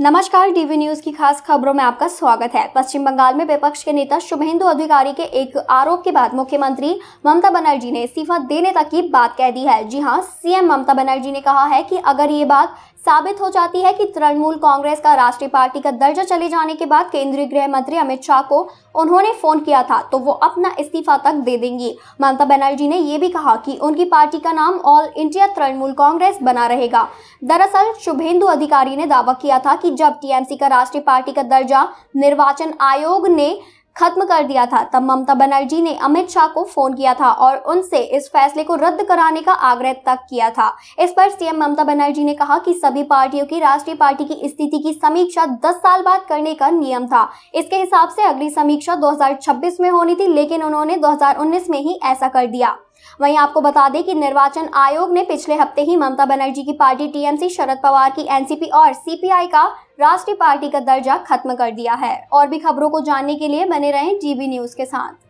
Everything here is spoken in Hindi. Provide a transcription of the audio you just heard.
नमस्कार डीवी न्यूज की खास खबरों में आपका स्वागत है पश्चिम बंगाल में विपक्ष के नेता शुभेंदु अधिकारी के एक आरोप के बाद मुख्यमंत्री ममता बनर्जी ने इस्तीफा देने तक की बात कह दी है जी हां सीएम ममता बनर्जी ने कहा है कि अगर ये बात साबित हो जाती है कि तृणमूल कांग्रेस का राष्ट्रीय पार्टी का दर्जा चले जाने के बाद केंद्रीय गृह मंत्री अमित शाह को उन्होंने फोन किया था तो वो अपना इस्तीफा तक दे देंगी ममता बनर्जी ने यह भी कहा कि उनकी पार्टी का नाम ऑल इंडिया तृणमूल कांग्रेस बना रहेगा दरअसल शुभेंदु अधिकारी ने दावा किया था कि जब टीएमसी का राष्ट्रीय पार्टी का दर्जा निर्वाचन आयोग ने खत्म कर दिया था तब ममता बनर्जी ने अमित शाह को फोन किया था और उनसे इस फैसले को रद्द कराने का आग्रह तक किया था इस पर सीएम ममता बनर्जी ने कहा कि सभी पार्टियों की राष्ट्रीय पार्टी की स्थिति की समीक्षा 10 साल बाद करने का नियम था इसके हिसाब से अगली समीक्षा 2026 में होनी थी लेकिन उन्होंने 2019 में ही ऐसा कर दिया वहीं आपको बता दें कि निर्वाचन आयोग ने पिछले हफ्ते ही ममता बनर्जी की पार्टी टीएमसी शरद पवार की एनसीपी और सीपीआई का राष्ट्रीय पार्टी का दर्जा खत्म कर दिया है और भी खबरों को जानने के लिए बने रहें जीबी न्यूज के साथ